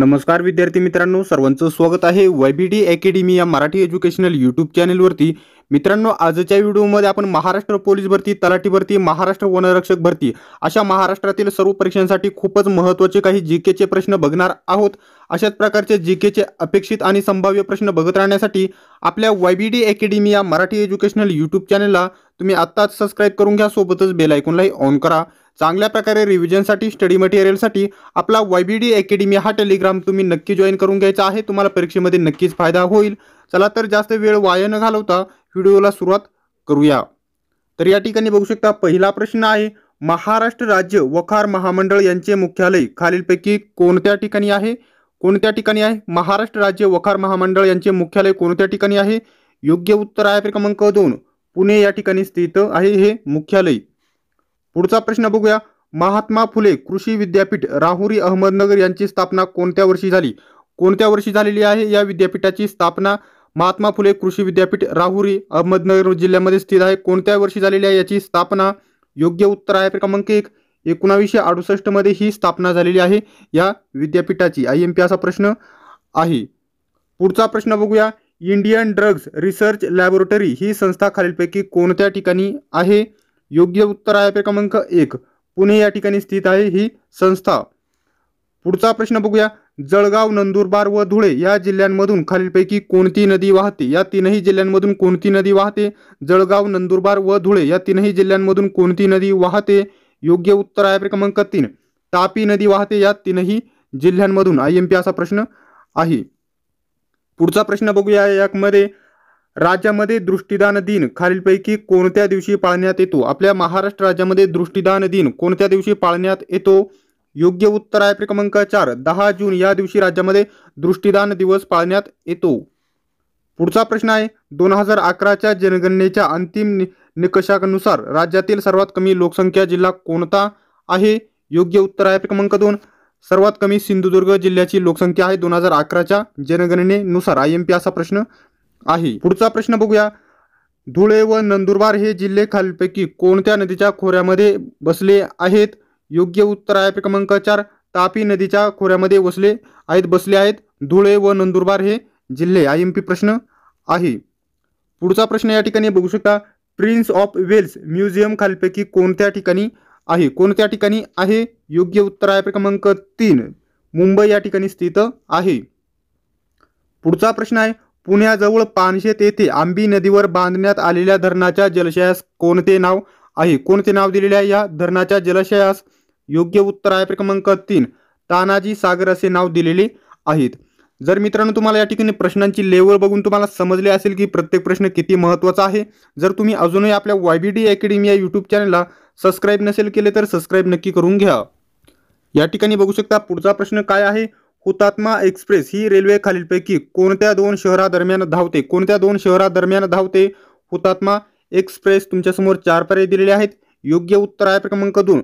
नमस्कार विद्यार्थी मित्रांनो सर्वांचं स्वागत आहे वाय बी डी अकॅडमी या मराठी एज्युकेशनल यूट्यूब चॅनेलवरती मित्रांनो आजच्या व्हिडिओमध्ये आपण महाराष्ट्र पोलीस भरती तलाठी भरती महाराष्ट्र वनरक्षक भरती अशा महाराष्ट्रातील सर्व परीक्षांसाठी खूपच महत्त्वाचे काही जी केचे प्रश्न बघणार आहोत अशाच प्रकारचे जी केचे अपेक्षित आणि संभाव्य प्रश्न बघत राहण्यासाठी आपल्या वाय बी डी अकॅडमी या मराठी एज्युकेशनल यूट्यूब चॅनलला तुम्ही आत्ताच सबस्क्राईब करून घ्या सोबतच बेलायकोनलाही ऑन करा चांगल्या प्रकारे रिव्हिजनसाठी स्टडी मटेरियलसाठी आपला वाय बी डी अकॅडमी हा टेलिग्राम तुम्ही नक्की जॉईन करून घ्यायचा आहे तुम्हाला परीक्षेमध्ये नक्कीच फायदा होईल चला तर जास्त वेळ वाया न घालवता व्हिडिओला सुरुवात करूया तर या ठिकाणी बघू शकता पहिला प्रश्न आहे महाराष्ट्र राज्य वखार महामंडळ यांचे मुख्यालय खालीलपैकी कोणत्या ठिकाणी आहे कोणत्या ठिकाणी आहे महाराष्ट्र राज्य वखार महामंडळ यांचे मुख्यालय कोणत्या ठिकाणी आहे योग्य उत्तर आहे क्रमांक दोन पुणे या ठिकाणी स्थित आहे हे मुख्यालय पुढचा प्रश्न बघूया महात्मा फुले कृषी विद्यापीठ राहुरी अहमदनगर यांची स्थापना कोणत्या वर्षी झाली कोणत्या वर्षी झालेली आहे या विद्यापीठाची स्थापना महात्मा फुले कृषी विद्यापीठ राहुरी अहमदनगर जिल्ह्यामध्ये स्थित आहे कोणत्या वर्षी झालेली आहे याची स्थापना योग्य उत्तर आहे क्रमांक एक एकोणावीसशे अडुसष्टमध्ये ही स्थापना झालेली आहे या विद्यापीठाची आय एम पी असा प्रश्न आहे पुढचा प्रश्न बघूया इंडियन ड्रग्ज रिसर्च लॅबोरेटरी ही संस्था खालीलपैकी कोणत्या ठिकाणी आहे योग्य उत्तर आहे क्रमांक एक पुणे या ठिकाणी स्थित आहे ही संस्था पुढचा प्रश्न बघूया जळगाव नंदुरबार व धुळे या जिल्ह्यांमधून खालीलपैकी कोणती नदी वाहते या तीनही जिल्ह्यांमधून कोणती नदी वाहते जळगाव नंदुरबार व धुळे या तीनही जिल्ह्यांमधून कोणती नदी वाहते योग्य उत्तर आहे क्रमांक तीन तापी नदी वाहते या तीनही जिल्ह्यांमधून आय एम पी असा प्रश्न आहे पुढचा प्रश्न बघूया यामध्ये राज्यामध्ये दृष्टीदान दिन खालीलपैकी कोणत्या दिवशी पाळण्यात येतो आपल्या महाराष्ट्र राज्यामध्ये दृष्टीदान दिन कोणत्या दिवशी पाळण्यात येतो योग्य उत्तर आहे क्रमांक चार दहा जून या दिवशी राज्यामध्ये दृष्टीदान दिवस पाळण्यात येतो पुढचा प्रश्न आहे दोन हजार अकराच्या जनगणनेच्या अंतिम निकषानुसार राज्यातील सर्वात कमी लोकसंख्या जिल्हा कोणता आहे योग्य उत्तर आहे क्रमांक दोन सर्वात कमी सिंधुदुर्ग जिल्ह्याची लोकसंख्या आहे दोन हजार अकराच्या जनगणनेनुसार आय एम पी असा प्रश्न आहे पुढचा प्रश्न बघूया धुळे व नंदुरबार हे जिल्हे खालपैकी कोणत्या नदीच्या खोऱ्यामध्ये बसले आहेत योग्य उत्तर आहे क्रमांक चार तापी नदीच्या खोऱ्यामध्ये वसले आहेत बसले आहेत धुळे व नंदुरबार हे जिल्हे आय एम पी प्रश्न आहे पुढचा प्रश्न या ठिकाणी बघू शकता प्रिन्स ऑफ वेल्स म्युझियम खालपैकी कोणत्या ठिकाणी आहे कोणत्या ठिकाणी आहे योग्य उत्तर आहे क्रमांक तीन मुंबई या ठिकाणी स्थित आहे पुढचा प्रश्न आहे पुण्याजवळ पानशेत येथे आंबी नदीवर बांधण्यात आलेल्या धरणाच्या जलाशयास कोणते नाव आहे कोणते नाव दिलेले आहे या धरणाच्या जलाशयास योग्य उत्तर आहे क्रमांक तीन तानाजी सागर असे नाव दिलेले आहेत जर मित्रांनो तुम्हाला या ठिकाणी प्रश्नांची लेवल बघून तुम्हाला समजले असेल की प्रत्येक प्रश्न किती महत्त्वाचा आहे जर तुम्ही अजूनही आपल्या वाय बी डी अकॅडमी या यूट्यूब चॅनलला सबस्क्राईब नसेल केले तर सबस्क्राईब नक्की करून घ्या या ठिकाणी बघू शकता पुढचा प्रश्न काय आहे हुतात्मा एक्सप्रेस ही रेल्वे खालीलपैकी कोणत्या दोन शहरादरम्यान धावते कोणत्या दोन शहरादरम्यान धावते हुतात्मा एक्सप्रेस तुमच्यासमोर चार पर्याय दिलेले आहेत योग्य उत्तर आहे क्रमांक दोन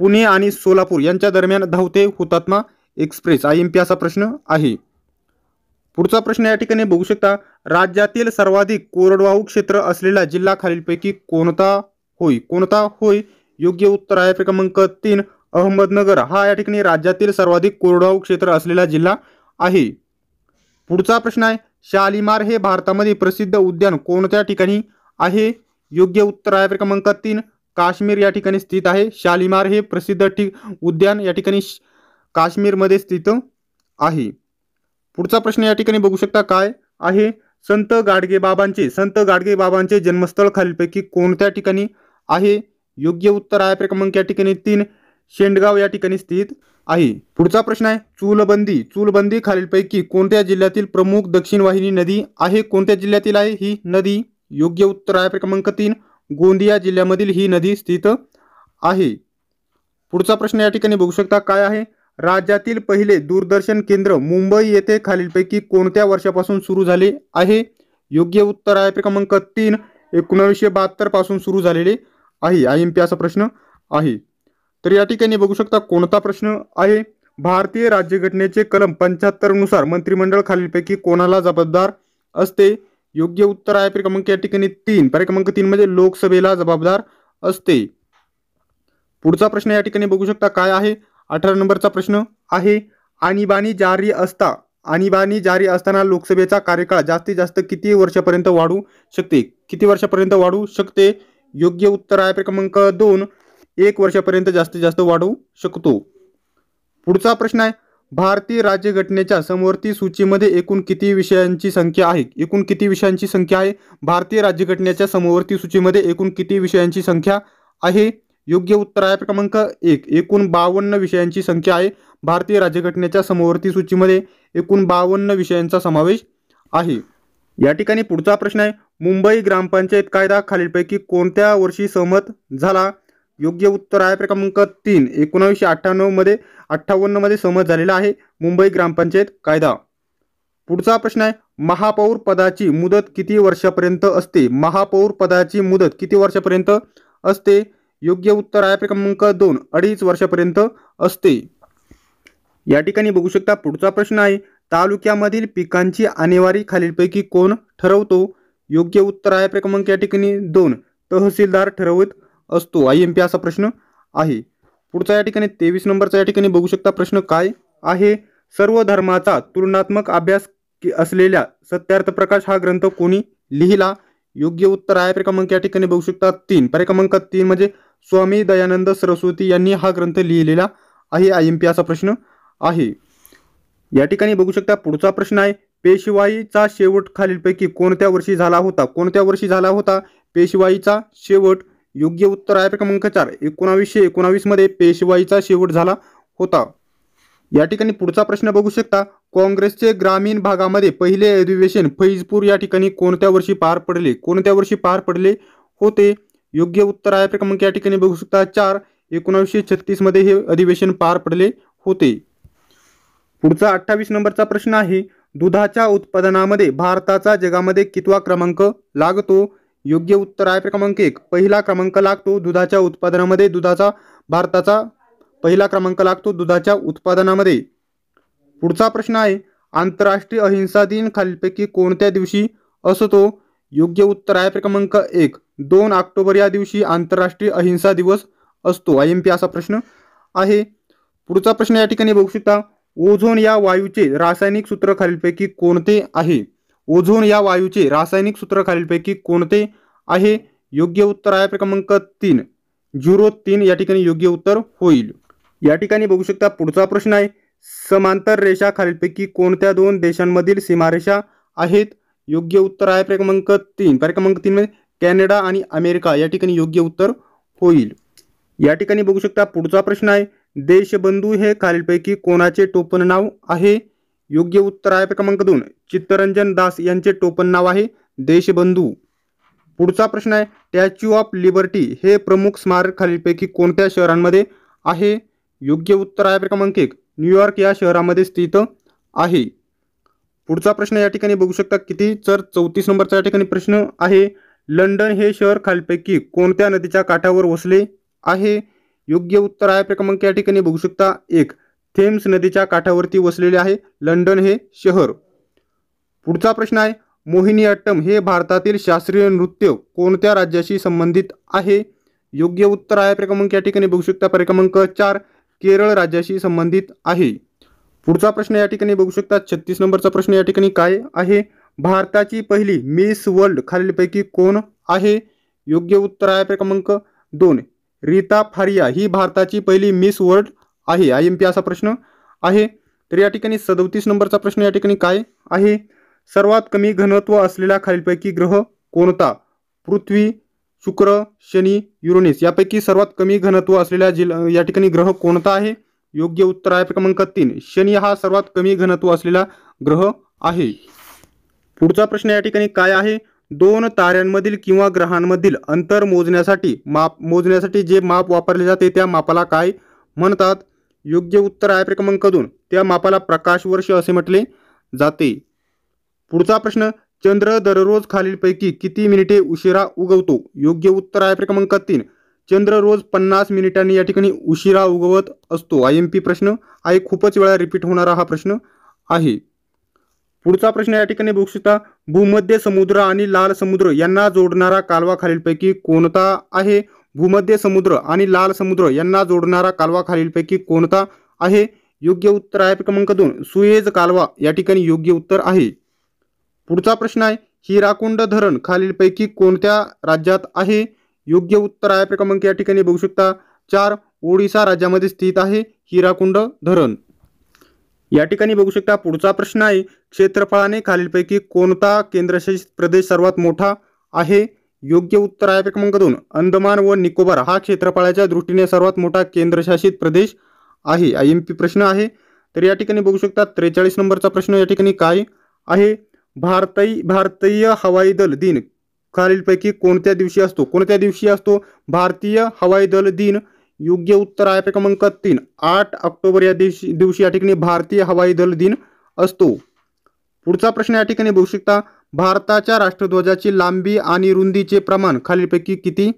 पुणे आणि सोलापूर यांच्या दरम्यान धावते हुतात्मा एक्सप्रेस आय एम पी असा प्रश्न आहे पुढचा प्रश्न या ठिकाणी बघू शकता राज्यातील सर्वाधिक कोरडवाहू क्षेत्र असलेला जिल्हा खालीलपैकी कोणता होय कोणता होय योग्य उत्तर आहे क्रमांक तीन अहमदनगर हा या ठिकाणी राज्यातील सर्वाधिक कोरडवाहू क्षेत्र असलेला जिल्हा आहे पुढचा प्रश्न आहे शालीमार हे भारतामध्ये प्रसिद्ध उद्यान कोणत्या ठिकाणी आहे योग्य उत्तर आहे क्रमांक तीन काश्मीर या ठिकाणी स्थित आहे शालिमार हे प्रसिद्ध ठिक उद्यान या ठिकाणी काश्मीरमध्ये स्थित आहे पुढचा प्रश्न या ठिकाणी बघू शकता काय आहे संत गाडगे बाबांचे संत गाडगे बाबांचे जन्मस्थळ खालीलपैकी कोणत्या ठिकाणी आहे योग्य उत्तर आहे क्रमांक या ठिकाणी तीन शेंडगाव या ठिकाणी स्थित आहे पुढचा प्रश्न आहे चूलबंदी चूलबंदी खालीलपैकी कोणत्या जिल्ह्यातील प्रमुख दक्षिण वाहिनी नदी आहे कोणत्या जिल्ह्यातील आहे ही नदी योग्य उत्तर आहे क्रमांक तीन गोंदिया जिल्ह्यामधील ही नदी स्थित आहे पुढचा प्रश्न या ठिकाणी बघू शकता काय आहे राज्यातील पहिले दूरदर्शन केंद्र मुंबई येथे खालीलपैकी कोणत्या वर्षापासून सुरू झाले आहे योग्य उत्तर आहे क्रमांक तीन एकोणावीसशे बहात्तर पासून सुरू झालेले आहे आय असा प्रश्न आहे तर या ठिकाणी बघू शकता कोणता प्रश्न आहे भारतीय राज्यघटनेचे कलम नुसार मंत्रिमंडळ खालीलपैकी कोणाला जबाबदार असते योग्य उत्तर आहे पर्याय क्रमांक या ठिकाणी तीन पर्याय क्रमांक तीन मध्ये म्हणजे लोकसभेला जबाबदार असते पुढचा प्रश्न या ठिकाणी बघू शकता काय आहे अठरा नंबरचा प्रश्न आहे आणीबाणी जारी असता आणीबाणी जारी असताना लोकसभेचा कार्यकाळ जास्तीत जास्त किती वर्षापर्यंत वाढू शकते किती वर्षापर्यंत वाढू शकते योग्य उत्तर आहे क्रमांक दोन एक वर्षापर्यंत जास्तीत जास्त वाढू शकतो पुढचा प्रश्न आहे भारतीय राज्यघटनेच्या समवर्ती सूचीमध्ये एकूण किती विषयांची संख्या आहे एकूण किती विषयांची संख्या आहे भारतीय राज्यघटनेच्या समवर्ती सूचीमध्ये एकूण किती विषयांची संख्या आहे योग्य उत्तर आहे क्रमांक एक एकूण बावन्न विषयांची संख्या आहे भारतीय राज्यघटनेच्या समवर्ती सूचीमध्ये एकूण बावन्न विषयांचा समावेश आहे या ठिकाणी पुढचा प्रश्न आहे मुंबई ग्रामपंचायत कायदा खालीलपैकी कोणत्या वर्षी सहमत झाला योग्य उत्तर आहे क्रमांक तीन एकोणावीसशे अठ्ठ्याण्णवमध्ये अठ्ठावन्नमध्ये सहमत झालेला आहे मुंबई ग्रामपंचायत कायदा पुढचा प्रश्न आहे महापौर पदाची मुदत किती वर्षापर्यंत असते महापौर पदाची मुदत किती वर्षापर्यंत असते योग्य उत्तर आहे क्रमांक दोन अडीच वर्षापर्यंत असते या ठिकाणी बघू शकता पुढचा प्रश्न आहे तालुक्यामधील पिकांची आणेवारी खालीलपैकी कोण ठरवतो योग्य उत्तर आहे क्रमांक या ठिकाणी दोन तहसीलदार ठरवत असतो आय एम पी असा प्रश्न आहे पुढचा या ठिकाणी तेवीस नंबरचा या ठिकाणी बघू शकता प्रश्न काय आहे सर्व धर्माचा तुलनात्मक अभ्यास असलेल्या सत्यार्थ प्रकाश हा ग्रंथ कोणी लिहिला योग्य उत्तर आहे क्रमांक या ठिकाणी बघू शकता तीन क्रमांक तीन म्हणजे स्वामी दयानंद सरस्वती यांनी हा ग्रंथ लिहिलेला आहे आय एम पी असा प्रश्न आहे या ठिकाणी बघू शकता पुढचा प्रश्न आहे पेशवाईचा शेवट खालीलपैकी कोणत्या वर्षी झाला होता कोणत्या वर्षी झाला होता पेशवाईचा शेवट योग्य उत्तर आहे क्रमांक चार एकोणावीसशे मध्ये पेशवाईचा शेवट झाला होता या ठिकाणी पुढचा प्रश्न बघू शकता काँग्रेसचे ग्रामीण भागामध्ये पहिले अधिवेशन फैजपूर या ठिकाणी कोणत्या वर्षी पार पडले कोणत्या वर्षी पार पडले होते योग्य उत्तर आहे क्रमांक या ठिकाणी बघू शकता चार एकोणावीसशे छत्तीसमध्ये हे अधिवेशन पार पडले होते पुढचा अठ्ठावीस नंबरचा प्रश्न आहे दुधाच्या उत्पादनामध्ये भारताचा जगामध्ये कितवा क्रमांक लागतो योग्य उत्तर आहे क्रमांक एक पहिला क्रमांक लागतो दुधाच्या उत्पादनामध्ये दुधाचा भारताचा पहिला क्रमांक लागतो दुधाच्या उत्पादनामध्ये पुढचा प्रश्न आहे आंतरराष्ट्रीय अहिंसा दिन खालीलपैकी कोणत्या दिवशी असतो योग्य उत्तर आहे क्रमांक एक दोन ऑक्टोबर या दिवशी आंतरराष्ट्रीय अहिंसा दिवस असतो आय एम पी असा प्रश्न आहे पुढचा प्रश्न या ठिकाणी बघू शकता ओझोन या वायूचे रासायनिक सूत्र खालीलपैकी कोणते आहे ओझोन या वायूचे रासायनिक सूत्र खालीलपैकी कोणते आहे योग्य उत्तर आहे क्रमांक तीन झिरो तीन या ठिकाणी योग्य उत्तर होईल या ठिकाणी बघू शकता पुढचा प्रश्न आहे समांतर रेषा खालीलपैकी कोणत्या दोन देशांमधील सीमारेषा आहेत योग्य उत्तर आहे क्रमांक तीन क्रमांक तीन म्हणजे कॅनडा आणि अमेरिका या ठिकाणी योग्य उत्तर होईल या ठिकाणी बघू शकता पुढचा प्रश्न आहे देशबंधू हे खालीलपैकी कोणाचे टोपण नाव आहे योग्य उत्तर आहे क्रमांक दोन चित्तरंजन दास यांचे टोपण नाव आहे देशबंधू पुढचा प्रश्न आहे स्टॅच्यू ऑफ लिबर्टी हे प्रमुख स्मारक खालीलपैकी कोणत्या शहरांमध्ये आहे योग्य उत्तर आहे क्रमांक एक न्यूयॉर्क या शहरामध्ये स्थित आहे पुढचा प्रश्न या ठिकाणी बघू शकता किती तर चौतीस नंबरचा या ठिकाणी प्रश्न आहे लंडन हे शहर खालीलपैकी कोणत्या नदीच्या काठावर वसले आहे योग्य उत्तर आहे क्रमांक या ठिकाणी बघू शकता एक थेम्स नदीच्या काठावरती वसलेले आहे लंडन हे शहर पुढचा प्रश्न आहे मोहिनीअट्टम हे भारतातील शास्त्रीय नृत्य कोणत्या राज्याशी संबंधित आहे योग्य उत्तर आहे क्रमांक या ठिकाणी बघू शकता क्रमांक चार केरळ राज्याशी संबंधित आहे पुढचा प्रश्न या ठिकाणी बघू शकता छत्तीस नंबरचा प्रश्न या ठिकाणी काय आहे भारताची पहिली मिस वर्ल्ड खालीलपैकी कोण आहे योग्य उत्तर आहे क्रमांक दोन रीता फारिया ही भारताची पहिली मिस वर्ल्ड आहे आय एम पी असा प्रश्न आहे तर या ठिकाणी सदोतीस नंबरचा प्रश्न या ठिकाणी काय आहे सर्वात कमी घनत्व असलेला खालीलपैकी ग्रह कोणता पृथ्वी शुक्र शनी युरोनिस यापैकी सर्वात कमी घनत्व असलेला जिल्हा या ठिकाणी ग्रह कोणता आहे योग्य उत्तर आहे क्रमांक तीन शनी हा सर्वात कमी घनत्व असलेला ग्रह आहे पुढचा प्रश्न या ठिकाणी काय आहे दोन ताऱ्यांमधील किंवा ग्रहांमधील अंतर मोजण्यासाठी माप मोजण्यासाठी जे माप वापरले जाते त्या मापाला काय म्हणतात योग्य उत्तर आहे क्रमांक दोन त्या मापाला वर्ष असे म्हटले जाते पुढचा प्रश्न चंद्र दररोज खालीलपैकी किती मिनिटे उशिरा उगवतो योग्य उत्तर आहे क्रमांक तीन चंद्र रोज पन्नास मिनिटांनी या ठिकाणी उशिरा उगवत असतो आय एम पी प्रश्न आहे खूपच वेळा रिपीट होणारा हा प्रश्न आहे पुढचा प्रश्न या ठिकाणी बघू शकता भूमध्य समुद्र आणि लाल समुद्र यांना जोडणारा कालवा खालीलपैकी कोणता आहे भूमध्य समुद्र आणि लाल समुद्र यांना जोडणारा कालवा खालीलपैकी कोणता आहे योग्य उत्तर आहे क्रमांक दोन सुएज कालवा या ठिकाणी योग्य उत्तर आहे पुढचा प्रश्न आहे हिराकुंड धरण खालीलपैकी कोणत्या राज्यात आहे योग्य उत्तर आहे क्रमांक या ठिकाणी बघू शकता चार ओडिसा राज्यामध्ये स्थित आहे हिराकुंड धरण या ठिकाणी बघू शकता पुढचा प्रश्न आहे क्षेत्रफळाने खालीलपैकी कोणता केंद्रशासित प्रदेश सर्वात मोठा आहे योग्य उत्तर आहे क्रमांक दोन अंदमान व निकोबार हा क्षेत्रफळाच्या दृष्टीने सर्वात मोठा केंद्रशासित प्रदेश आहे आय एम पी प्रश्न आहे तर या ठिकाणी बघू शकता त्रेचाळीस नंबरचा प्रश्न या ठिकाणी काय आहे भारतीय भारतीय हवाई दल दिन खालीलपैकी कोणत्या दिवशी असतो कोणत्या दिवशी असतो भारतीय हवाई दल दिन योग्य उत्तर आहे क्रमांक तीन आठ ऑक्टोबर या दिवशी दिवशी या ठिकाणी भारतीय हवाई दल दिन असतो पुढचा प्रश्न या ठिकाणी बघू शकता भारताच्या राष्ट्रध्वजाची लांबी आणि रुंदीचे प्रमाण खालीलपैकी किती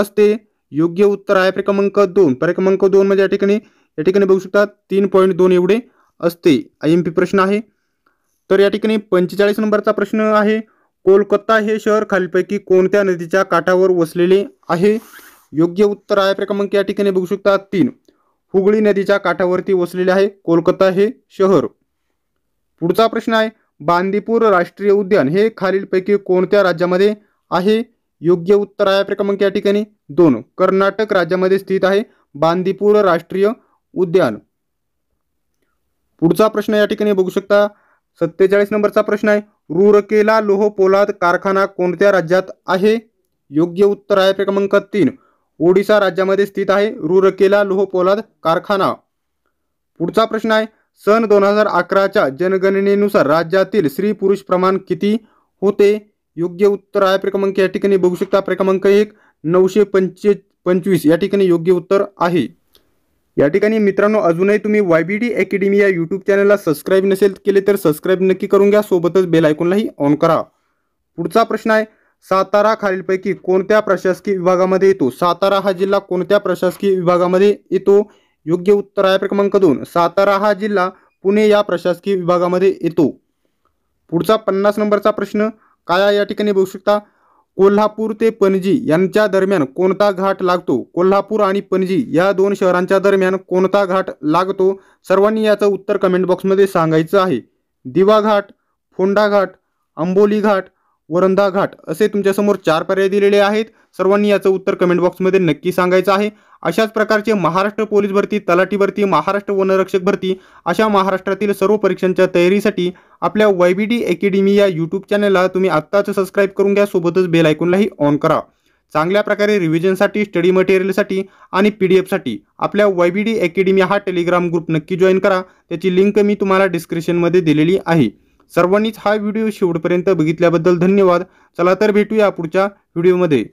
असते योग्य उत्तर आहे प्रक्रमांक दोन प्रक्रमांक दोन म्हणजे या ठिकाणी या ठिकाणी बघू शकता तीन पॉईंट दोन एवढे असते आय एम पी प्रश्न आहे तर या ठिकाणी पंचेचाळीस नंबरचा प्रश्न आहे कोलकाता हे शहर खालीलपैकी कोणत्या नदीच्या काठावर वसलेले आहे योग्य उत्तर आहे प्रक्रमांक या ठिकाणी बघू शकता तीन हुगळी नदीच्या काठावरती वसलेले आहे कोलकाता हे शहर पुढचा प्रश्न आहे बांदीपूर राष्ट्रीय उद्यान हे खालीलपैकी कोणत्या राज्यामध्ये आहे योग्य उत्तर आहे आपल्या क्रमांक या ठिकाणी दोन कर्नाटक राज्यामध्ये स्थित आहे बांदीपूर राष्ट्रीय उद्यान पुढचा प्रश्न या ठिकाणी बघू शकता सत्तेचाळीस नंबरचा प्रश्न आहे रूरकेला लोह पोलाद कारखाना कोणत्या राज्यात आहे योग्य उत्तर आहे क्रमांक तीन ओडिसा राज्यामध्ये स्थित आहे रूरकेला लोह पोलाद कारखाना पुढचा प्रश्न आहे सन दोन हजार अकराच्या जनगणनेनुसार राज्यातील स्त्री पुरुष प्रमाण किती होते योग्य उत्तर आहे प्रक्रमांक या ठिकाणी बघू शकता प्रक्रमांक एक नऊशे पंचे पंचवीस या ठिकाणी योग्य उत्तर आहे या ठिकाणी मित्रांनो अजूनही तुम्ही वाय बी डी अकॅडमी या यूट्यूब चॅनलला सबस्क्राईब नसेल केले तर सबस्क्राईब नक्की करून घ्या सोबतच बेल आयकॉनलाही ऑन करा पुढचा प्रश्न आहे सातारा खालीलपैकी कोणत्या प्रशासकीय विभागामध्ये येतो सातारा हा जिल्हा कोणत्या प्रशासकीय विभागामध्ये येतो योग्य उत्तर आहे क्रमांक दोन सातारा हा जिल्हा पुणे या प्रशासकीय विभागामध्ये येतो पुढचा पन्नास नंबरचा प्रश्न काय या ठिकाणी बघू शकता कोल्हापूर ते पणजी यांच्या दरम्यान कोणता घाट लागतो कोल्हापूर आणि पणजी या दोन शहरांच्या दरम्यान कोणता घाट लागतो सर्वांनी याचं उत्तर कमेंट बॉक्समध्ये सांगायचं आहे दिवा घाट फोंडा घाट आंबोली घाट वरंदा घाट असे तुमच्यासमोर चार पर्याय दिलेले आहेत सर्वांनी याचं उत्तर कमेंट बॉक्समध्ये नक्की सांगायचं आहे अशाच प्रकारचे महाराष्ट्र पोलीस भरती तलाठी भरती महाराष्ट्र वनरक्षक भरती अशा महाराष्ट्रातील सर्व परीक्षांच्या तयारीसाठी आपल्या वाय बी डी अकॅडमी या यूट्यूब चॅनलला तुम्ही आत्ताच सबस्क्राईब करून घ्या सोबतच बेल आयकॉनलाही ऑन करा चांगल्या प्रकारे रिव्हिजनसाठी स्टडी मटेरियलसाठी आणि पी डी एफसाठी आपल्या वाय बी डी अकॅडमी हा टेलिग्राम ग्रुप नक्की जॉईन करा त्याची लिंक मी तुम्हाला डिस्क्रिप्शनमध्ये दिलेली आहे सर्वांनीच हा व्हिडिओ शेवटपर्यंत बघितल्याबद्दल धन्यवाद चला तर भेटूया पुढच्या व्हिडिओमध्ये